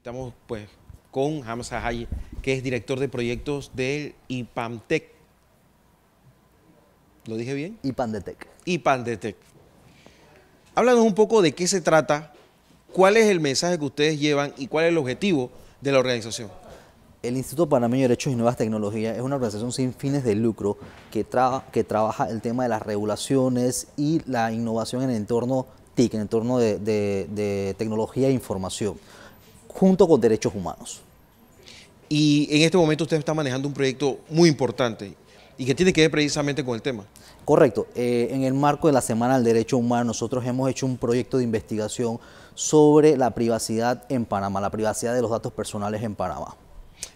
Estamos pues con Hamza Hay, que es director de proyectos del IPAMTEC. ¿Lo dije bien? IPANDETEC. IPANDETEC. Háblanos un poco de qué se trata, cuál es el mensaje que ustedes llevan y cuál es el objetivo de la organización. El Instituto Panameño de Derechos y Nuevas Tecnologías es una organización sin fines de lucro que, que trabaja el tema de las regulaciones y la innovación en el entorno TIC, en el entorno de tecnología e información junto con derechos humanos. Y en este momento usted está manejando un proyecto muy importante y que tiene que ver precisamente con el tema. Correcto. Eh, en el marco de la Semana del Derecho Humano, nosotros hemos hecho un proyecto de investigación sobre la privacidad en Panamá, la privacidad de los datos personales en Panamá.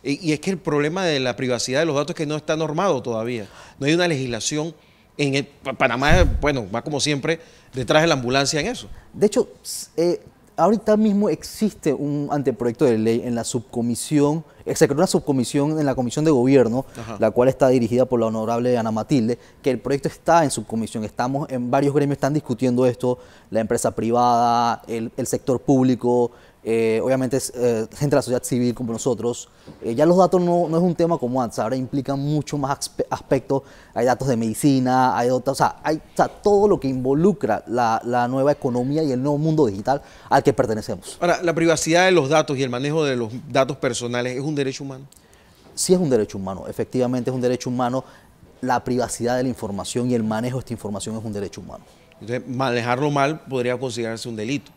E, y, es que el problema de la privacidad de los datos es que no está normado todavía. No hay una legislación en Panamá, bueno, va como siempre detrás de la ambulancia en eso. De hecho, eh, ahorita mismo existe un anteproyecto de ley en la subcomisión eh, se creó una subcomisión en la Comisión de Gobierno, la cual está dirigida por la honorable Ana Matilde, que el proyecto está en subcomisión. Estamos en varios gremios, están discutiendo esto, la empresa privada, el, sector público, eh, obviamente es, eh, gente de la sociedad civil como nosotros. ya los datos no, es un tema como antes, ahora implican mucho más aspectos. Hay datos de medicina, hay otros, o sea, hay todo lo que involucra la, la, nueva economía y el nuevo mundo digital al que pertenecemos. Ahora, la privacidad de los datos y el manejo de los datos personales es un derecho humano? Sí es un derecho humano, efectivamente es un derecho humano. La privacidad de la información y el manejo de esta información es un derecho humano. Entonces, manejarlo mal podría considerarse un delito.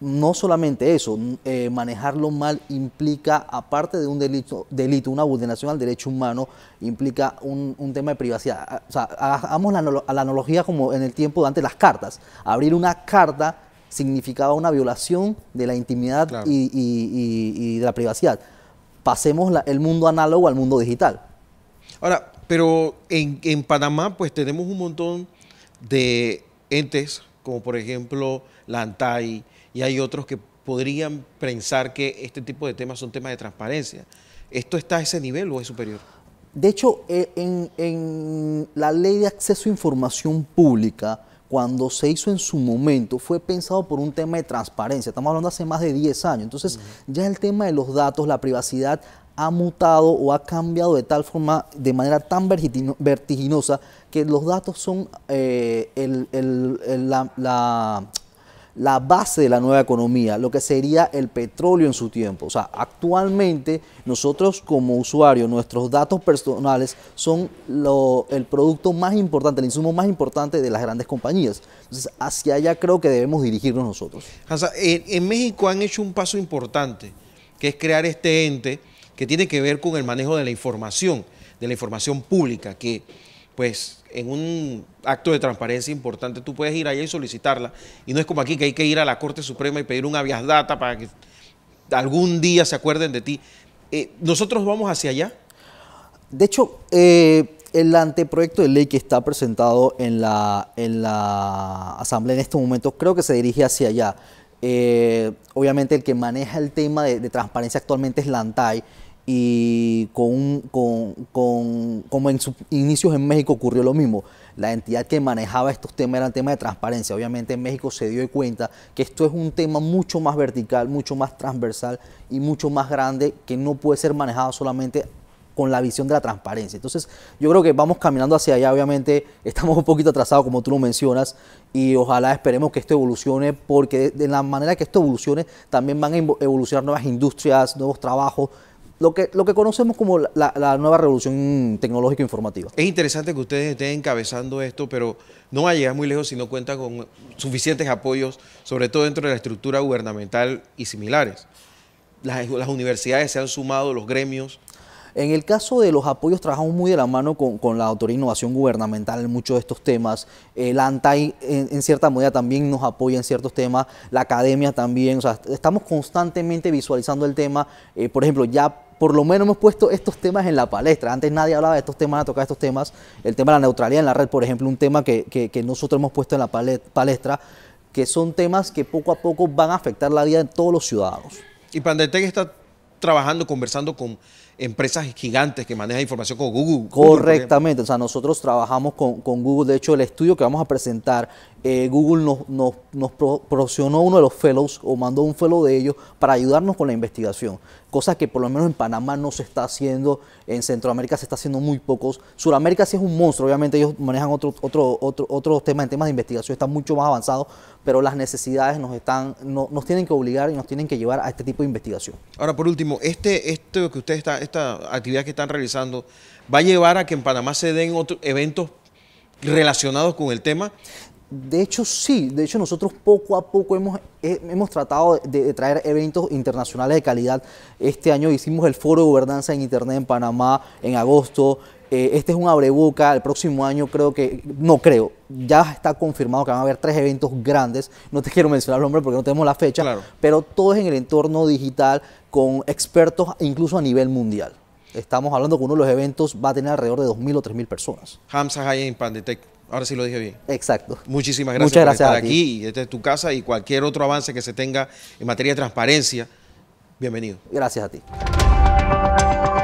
No solamente eso, eh, manejarlo mal implica, aparte de un delito, delito, una vulneración al derecho humano, implica un, tema de privacidad. Ah, o sea, hagamos la, analogía como en el tiempo de antes las cartas. Abrir una carta significaba una violación de la intimidad y, y, de la privacidad pasemos el mundo análogo al mundo digital. Ahora, pero en, Panamá pues tenemos un montón de entes, como por ejemplo la ANTAI, y hay otros que podrían pensar que este tipo de temas son temas de transparencia. ¿Esto está a ese nivel o es superior? De hecho, e, en, en la ley de acceso a información pública, cuando se hizo en su momento, fue pensado por un tema de transparencia. Estamos hablando hace más de 10 años. Entonces, ya el tema de los datos, la privacidad ha mutado o ha cambiado de tal forma, de manera tan vertiginosa, que los datos son eh, la, la la base de la nueva economía, lo que sería el petróleo en su tiempo. O sea, actualmente nosotros como usuarios, nuestros datos personales son el producto más importante, el insumo más importante de las grandes compañías. Entonces, hacia allá creo que debemos dirigirnos nosotros. Hansa, en, en México han hecho un paso importante, que es crear este ente que tiene que ver con el manejo de la información, de la información pública, que pues en un acto de transparencia importante tú puedes ir allá y solicitarla. Y no es como aquí que hay que ir a la Corte Suprema y pedir un habeas data para que algún día se acuerden de ti. Eh, ¿Nosotros vamos hacia allá? De hecho, eh, el anteproyecto de ley que está presentado en la, en la Asamblea en estos momentos creo que se dirige hacia allá. Eh, obviamente el que maneja el tema de, transparencia actualmente es la ANTAI, y con, como en sus inicios en México ocurrió lo mismo. La entidad que manejaba estos temas era el tema de transparencia. Obviamente en México se dio cuenta que esto es un tema mucho más vertical, mucho más transversal y mucho más grande que no puede ser manejado solamente con la visión de la transparencia. Entonces, yo creo que vamos caminando hacia allá, obviamente estamos un poquito atrasados, como tú lo mencionas, y ojalá esperemos que esto evolucione, porque de la manera que esto evolucione, también van a evolucionar nuevas industrias, nuevos trabajos, lo que, lo que conocemos como la, nueva revolución tecnológica informativa. Es interesante que ustedes estén encabezando esto, pero no va a llegar muy lejos si no cuenta con suficientes apoyos, sobre todo dentro de la estructura gubernamental y similares. las universidades se han sumado, los gremios, en el caso de los apoyos, trabajamos muy de la mano con, la Autoridad de Innovación Gubernamental en muchos de estos temas. El ANTAI, en, cierta medida, también nos apoya en ciertos temas. La academia también. O sea, estamos constantemente visualizando el tema. Eh, por ejemplo, ya por lo menos hemos puesto estos temas en la palestra. Antes nadie hablaba de estos temas, ha tocado estos temas. El tema de la neutralidad en la red, por ejemplo, un tema que, que nosotros hemos puesto en la palestra, que son temas que poco a poco van a afectar la vida de todos los ciudadanos. Y Pandetec está trabajando, conversando con empresas gigantes que manejan información con Google. Correctamente, o sea, nosotros trabajamos con, con, Google, de hecho el estudio que vamos a presentar eh, Google nos, nos, proporcionó uno de los fellows o mandó un fellow de ellos para ayudarnos con la investigación. Cosa que por lo menos en Panamá no se está haciendo, en Centroamérica se está haciendo muy pocos. Suramérica sí es un monstruo, obviamente ellos manejan otro, otro, otro, tema en temas de investigación, están mucho más avanzados, pero las necesidades nos, están, nos tienen que obligar y nos tienen que llevar a este tipo de investigación. Ahora, por último, este, esto que está, esta actividad que están realizando, ¿va a llevar a que en Panamá se den otros eventos relacionados con el tema? De hecho, sí. De hecho, nosotros poco a poco hemos, eh, tratado de, traer eventos internacionales de calidad. Este año hicimos el foro de gobernanza en Internet en Panamá en agosto. Eh, este es un abreboca. El próximo año creo que... No creo. Ya está confirmado que van a haber tres eventos grandes. No te quiero mencionar el nombre porque no tenemos la fecha. Pero todo es en el entorno digital con expertos incluso a nivel mundial. Estamos hablando que uno de los eventos va a tener alrededor de 2.000 o 3.000 personas. Hamza High Pandetec. Ahora sí lo dije bien. Exacto. Muchísimas gracias, gracias por estar aquí. Esta tu casa y cualquier otro avance que se tenga en materia de transparencia, bienvenido. Gracias a ti.